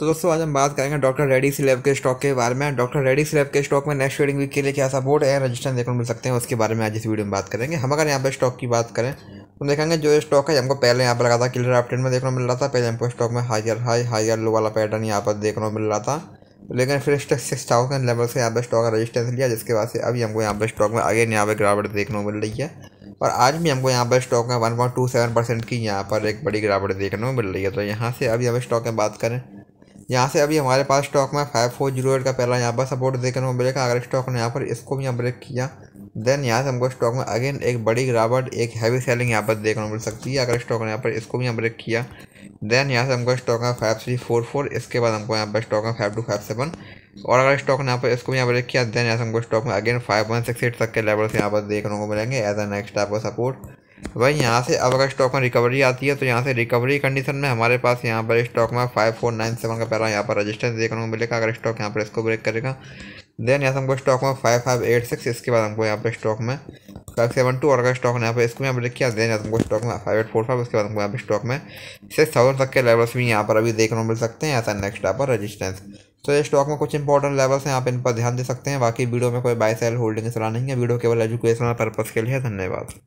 तो दोस्तों आज हम बात करेंगे डॉक्टर रेडी स्लेब के स्टॉक के बारे में डॉक्टर रेडी स्लेब के स्टॉक में नेक्स्ट ट्रेडिंग वीक के लिए क्या सपोर्ट है रजिस्टर देखने मिल सकते हैं उसके बारे में आज इस वीडियो में बात करेंगे हम अगर यहाँ पर स्टॉक की बात करें तो देखेंगे जो स्टॉक है हमको पहले यहाँ पर लगा था क्लियर अपडेट में देखने को मिल रहा था पहले हमको स्टॉक में हाइयर हाई हायर लो वाला पैटर्न यहाँ पर देखने को मिल रहा था लेकिन फिर स्टॉक सिक्स थाउजेंड लेवल से यहाँ पर स्टॉक का रजिस्टेंस लिया जिसके बाद से अभी हमको यहाँ पर स्टॉक में आगे यहाँ पर गिरावट देखने को मिल रही है और आज भी हमको यहाँ पर स्टॉक में one point two seven percent की यहाँ पर एक बड़ी गिरावट देखने को मिल रही है तो यहाँ से अभी हम स्टॉक में बात करें यहाँ से अभी हमारे पास स्टॉक में फाइव फोर जीरो एट का पहला यहाँ पर सपोर्ट देखने को मिलेगा अगर स्टॉक ने यहाँ पर इसको भी यहाँ ब्रेक किया देन यहाँ से हमको स्टॉक में अगेन एक बड़ी गिरावट एक हैवी सेलिंग यहाँ पर देखने को मिल सकती है अगर स्टॉक ने यहाँ पर इसको भी यहाँ ब्रेक किया देन यहाँ से हमको स्टॉक में फाइव थ्री फोर फोर इसके बाद हमको यहाँ पर स्टॉक में फाइव टू फाइव सेवन और अगर स्टॉक ने यहाँ पर इसको भी यहाँ ब्रेक किया देन यहाँ से हमको स्टॉक में again five one six eight तक के लेवल से यहाँ पर देखने को मिलेंगे एज अ नेक्स्ट आपको सपोर्ट भाई यहाँ से अब अगर स्टॉक में रिकवरी आती है तो यहाँ से रिकवरी कंडीशन में हमारे पास यहाँ पर स्टॉक में फाइव फोर नाइन सेवन का पहला यहाँ पर रजिस्टेंस देखने को मिलेगा अगर स्टॉक यहाँ पर इसको ब्रेक करेगा देन यहाँ से हमको स्टॉक में फाइव फाइव एट सिक्स इसके बाद हमको यहाँ पर स्टॉक में फाइव सेवन टू और अगर स्टॉक ने यहाँ पर इसको यहाँ पर लिखा देन हमको स्टॉक में फाइव एट फोर फाइव उसके बाद हमको यहाँ पर स्टॉक में सिक्स थाउजेंड तक के लेवल्स भी यहाँ पर अभी देखने को मिल सकते हैं ऐसा नेक्स्ट यहाँ पर रजिस्टेंस तो ये स्टॉक में कुछ इंपॉर्टेंट लेवल्स हैं आप इन पर ध्यान दे सकते हैं बाकी वीडियो में कोई बाय सेल होल्डिंग सलाह नहीं है वीडियो केवल एजुकेशनल पर्पज़ के लिए धन्यवाद